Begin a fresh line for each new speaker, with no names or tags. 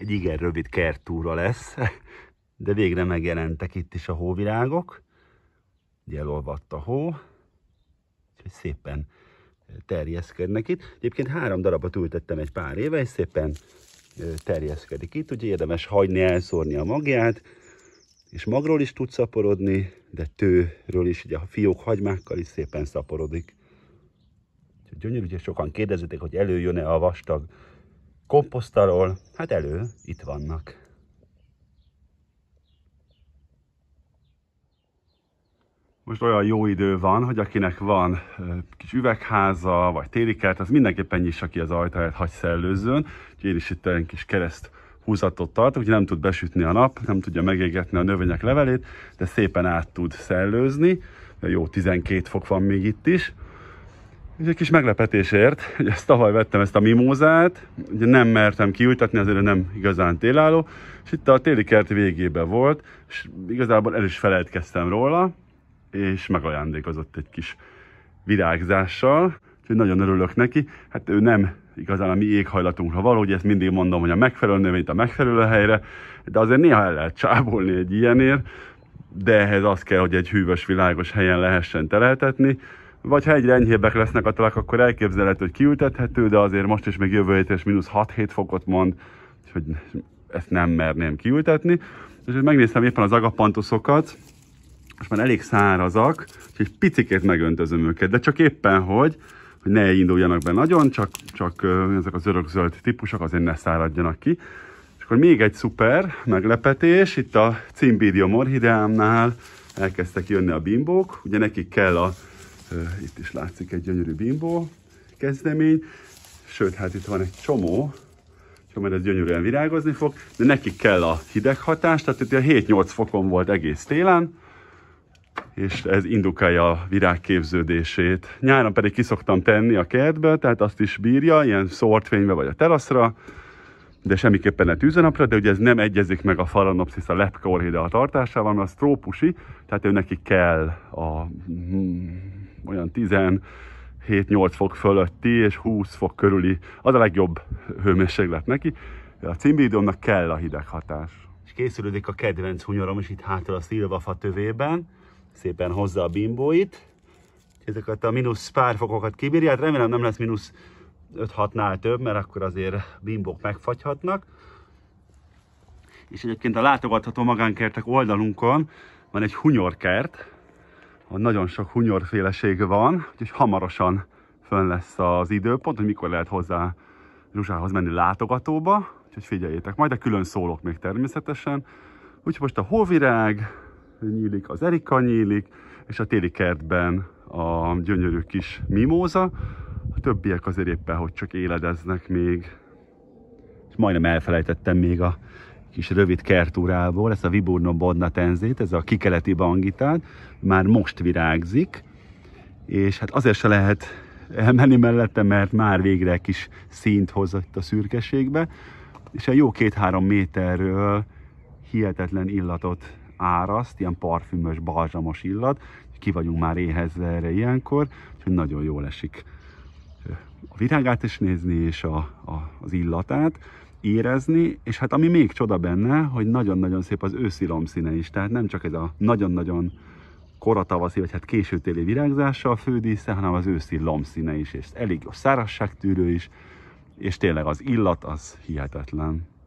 egy igen rövid kertúra lesz, de végre megjelentek itt is a hóvirágok. Ugye elolvadt a hó, úgyhogy szépen terjeszkednek itt. Egyébként három darabot ültettem egy pár éve, és szépen terjeszkedik itt. Ugye érdemes hagyni elszórni a magját, és magról is tud szaporodni, de tőről is, ugye a fiók hagymákkal is szépen szaporodik. Úgyhogy gyönyörű, ugye sokan kérdezitek, hogy előjön-e a vastag komposztalól, hát elő, itt vannak. Most olyan jó idő van, hogy akinek van kis üvegháza, vagy télikert, az mindenképpen nyissa ki az ajtaját, hagy szellőzzön. Én is itt egy kis kereszt húzatot tartok, hogy nem tud besütni a nap, nem tudja megégetni a növények levelét, de szépen át tud szellőzni. Jó 12 fok van még itt is egy kis meglepetésért, hogy ezt tavaly vettem ezt a mimózát, ugye nem mertem kiújtatni azért nem igazán télálló, és itt a téli kert végében volt, és igazából el is felejtkeztem róla, és megajándékozott egy kis virágzással, úgyhogy nagyon örülök neki. Hát ő nem igazán a mi éghajlatunkra való, ugye ezt mindig mondom, hogy a megfelelő növényt a megfelelő helyre, de azért néha el lehet csábolni egy ilyenért, de ehhez az kell, hogy egy hűvös, világos helyen lehessen teleltetni, vagy ha egyre enyhébbek lesznek a talak, akkor elképzelhető, hogy kiültethető, de azért most is még jövő héten és mínusz 6-7 fokot mond, hogy ezt nem merném kiültetni. És megnéztem éppen az agapantuszokat, most már elég szárazak, és egy picikét megöntözöm őket, de csak éppen hogy, hogy ne induljanak be nagyon, csak, csak ezek az örökzöld típusok azért ne száradjanak ki. És akkor még egy szuper meglepetés, itt a cimbidium orhideámnál elkezdtek jönni a bimbók, ugye nekik kell a itt is látszik egy gyönyörű bimbó kezdemény, sőt, hát itt van egy csomó, csak majd ez gyönyörűen virágozni fog, de neki kell a hideg hatás, tehát itt a 7-8 fokon volt egész télen, és ez indukálja a virág képződését. Nyáron pedig kiszoktam tenni a kertbe, tehát azt is bírja, ilyen szortfénybe vagy a teraszra, de semmiképpen ne tűzönapra, de ugye ez nem egyezik meg a Phalaenopsis a lepka a tartásával, mert az trópusi, tehát ő neki kell a hmm, olyan 17-8 fok fölötti és 20 fok körüli, az a legjobb hőmérséklet neki. A címbídomnak kell a hideg hatás. És készülődik a kedvenc hunyorom is itt hátra a szilvafa tövében. Szépen hozza a bimbóit. Ezeket a mínusz pár fokokat kibírja, hát remélem nem lesz mínusz 5-6-nál több, mert akkor azért bimbók megfagyhatnak. És egyébként a látogatható magánkertek oldalunkon van egy hunyorkert, hogy nagyon sok hunyorféleség van, úgyhogy hamarosan fönn lesz az időpont, hogy mikor lehet hozzá Zsuzsához menni látogatóba, úgyhogy figyeljétek, majd a külön szólok még természetesen. Úgyhogy most a hóvirág nyílik, az erika nyílik, és a téli kertben a gyönyörű kis mimóza, a többiek azért éppen, hogy csak éledeznek még. És majdnem elfelejtettem még a kis rövid kertúrából, ez a Viburno Bodna tenzét, ez a kikeleti bangitán, már most virágzik, és hát azért se lehet elmenni mellette, mert már végre kis színt hozott a szürkeségbe, és egy jó két-három méterről hihetetlen illatot áraszt, ilyen parfümös, balzsamos illat, ki vagyunk már éhezve erre ilyenkor, úgyhogy nagyon jól esik a virágát is nézni, és a, a, az illatát érezni, és hát ami még csoda benne, hogy nagyon-nagyon szép az őszi színe is, tehát nem csak ez a nagyon-nagyon koratavaszi, vagy hát későtéli virágzással fődísze, hanem az őszi színe is, és elég jó szárazságtűrő is, és tényleg az illat az hihetetlen.